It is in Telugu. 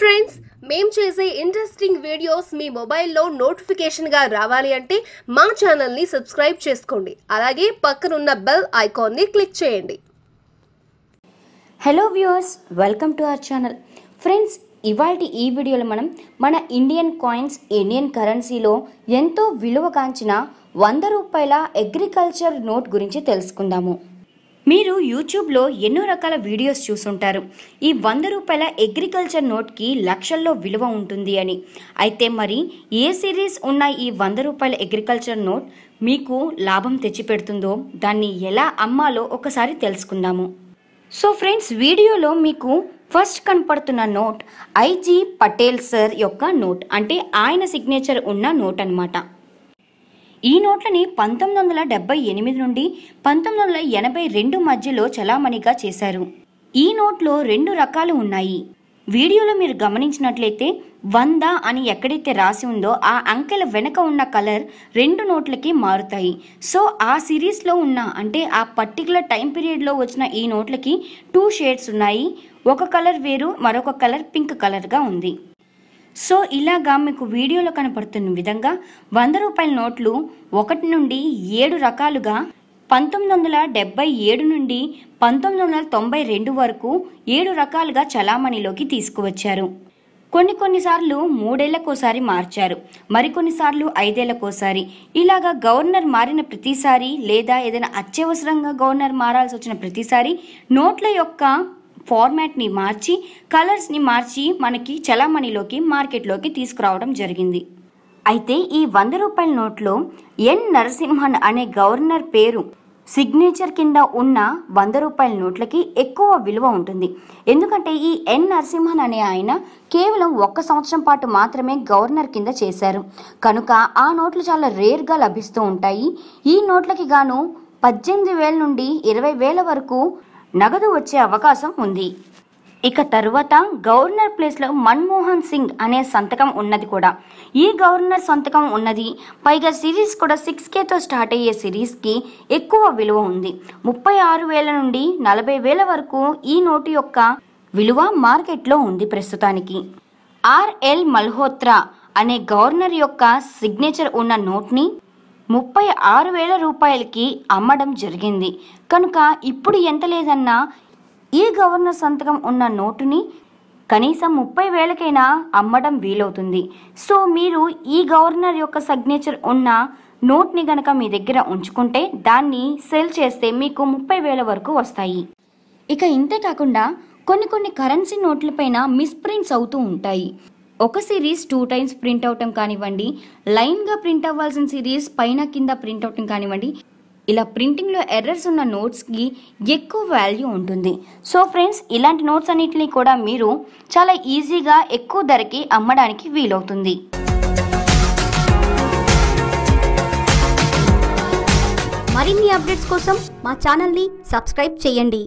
ఫ్రెండ్స్ మేం చేసే ఇంట్రెస్టింగ్ వీడియోస్ మీ మొబైల్లో నోటిఫికేషన్గా రావాలి అంటే మా ఛానల్ని సబ్స్క్రైబ్ చేసుకోండి అలాగే పక్కనున్న బెల్ ఐకాన్ని క్లిక్ చేయండి hello viewers welcome to our channel friends ఇవాళ ఈ వీడియోలో మనం మన ఇండియన్ కాయిన్స్ ఇండియన్ కరెన్సీలో ఎంతో విలువ కాంచిన వంద రూపాయల అగ్రికల్చర్ నోట్ గురించి తెలుసుకుందాము మీరు యూట్యూబ్లో ఎన్నో రకాల వీడియోస్ చూసుంటారు ఈ వంద రూపాయల అగ్రికల్చర్ నోట్కి లక్షల్లో విలువ ఉంటుంది అని అయితే మరి ఏ సిరీస్ ఉన్న ఈ వంద రూపాయల అగ్రికల్చర్ నోట్ మీకు లాభం తెచ్చిపెడుతుందో దాన్ని ఎలా అమ్మాలో ఒకసారి తెలుసుకుందాము సో ఫ్రెండ్స్ వీడియోలో మీకు ఫస్ట్ కనపడుతున్న నోట్ ఐజీ పటేల్ సార్ యొక్క నోట్ అంటే ఆయన సిగ్నేచర్ ఉన్న నోట్ అనమాట ఈ నోట్లని పంతొమ్మిది వందల డెబ్బై ఎనిమిది నుండి పంతొమ్మిది వందల ఎనభై రెండు మధ్యలో చలామణిగా చేశారు ఈ నోట్లో రెండు రకాలు ఉన్నాయి వీడియోలో మీరు గమనించినట్లయితే వంద అని ఎక్కడైతే రాసి ఉందో ఆ అంకెల వెనుక ఉన్న కలర్ రెండు నోట్లకి మారుతాయి సో ఆ సిరీస్లో ఉన్న అంటే ఆ పర్టికులర్ టైం పీరియడ్లో వచ్చిన ఈ నోట్లకి టూ షేడ్స్ ఉన్నాయి ఒక కలర్ వేరు మరొక కలర్ పింక్ కలర్గా ఉంది సో ఇలాగా మీకు వీడియోలో కనపడుతున్న విధంగా వంద రూపాయల నోట్లు ఒకటి నుండి ఏడు రకాలుగా పంతొమ్మిది వందల డెబ్బై ఏడు నుండి పంతొమ్మిది వందల తొంభై రెండు వరకు ఏడు రకాలుగా చలామణిలోకి తీసుకువచ్చారు కొన్ని కొన్నిసార్లు మూడేళ్లకోసారి మార్చారు మరికొన్నిసార్లు ఐదేళ్లకోసారి ఇలాగా గవర్నర్ మారిన ప్రతిసారి లేదా ఏదైనా అత్యవసరంగా గవర్నర్ మారాల్సి వచ్చిన ప్రతిసారి నోట్ల యొక్క ఫార్మాట్ని మార్చి కలర్స్ని మార్చి మనకి చలామణిలోకి మార్కెట్లోకి తీసుకురావడం జరిగింది అయితే ఈ వంద రూపాయల నోట్లో ఎన్ నరసింహన్ అనే గవర్నర్ పేరు సిగ్నేచర్ కింద ఉన్న వంద రూపాయల నోట్లకి ఎక్కువ విలువ ఉంటుంది ఎందుకంటే ఈ ఎన్ నరసింహన్ అనే ఆయన కేవలం ఒక్క సంవత్సరం పాటు మాత్రమే గవర్నర్ కింద చేశారు కనుక ఆ నోట్లు చాలా రేర్గా లభిస్తూ ఉంటాయి ఈ నోట్లకి గాను పద్దెనిమిది వేల నుండి ఇరవై వేల వరకు నగదు వచ్చే అవకాశం ఉంది ఇక తరువాత గవర్నర్ ప్లేస్లో మన్మోహన్ సింగ్ అనే సంతకం ఉన్నది కూడా ఈ గవర్నర్ సంతకం ఉన్నది పైగా సిరీస్ కూడా సిక్స్ కేతో స్టార్ట్ అయ్యే సిరీస్కి ఎక్కువ విలువ ఉంది ముప్పై ఆరు వేల నుండి నలభై వేల వరకు ఈ నోటు యొక్క విలువ మార్కెట్లో ఉంది ప్రస్తుతానికి ఆర్ఎల్ మల్హోత్రా అనే గవర్నర్ యొక్క సిగ్నేచర్ ఉన్న నోట్ని ముప్పై ఆరు వేల రూపాయలకి అమ్మడం జరిగింది కనుక ఇప్పుడు ఎంత లేదన్నా ఈ గవర్నర్ సంతకం ఉన్న నోటుని కనీసం ముప్పై వేలకైనా అమ్మడం వీలవుతుంది సో మీరు ఈ గవర్నర్ యొక్క సిగ్నేచర్ ఉన్న నోట్ని గనక మీ దగ్గర ఉంచుకుంటే దాన్ని సెల్ చేస్తే మీకు ముప్పై వేల వరకు వస్తాయి ఇక ఇంతే కాకుండా కొన్ని కొన్ని కరెన్సీ నోట్లపైన మిస్ప్రింట్స్ అవుతూ ఉంటాయి ఒక సిరీస్ టూ టైమ్స్ ప్రింట్ అవటం కానివ్వండి లైన్గా ప్రింట్ అవ్వాల్సిన సిరీస్ పైన కింద ప్రింట్ అవటం కానివ్వండి ఇలా ప్రింటింగ్లో ఎర్రర్స్ ఉన్న నోట్స్కి ఎక్కువ వాల్యూ ఉంటుంది సో ఫ్రెండ్స్ ఇలాంటి నోట్స్ అన్నింటినీ కూడా మీరు చాలా ఈజీగా ఎక్కువ ధరకి అమ్మడానికి వీలవుతుంది మరిన్ని అప్డేట్స్ కోసం మా ఛానల్ని సబ్స్క్రైబ్ చేయండి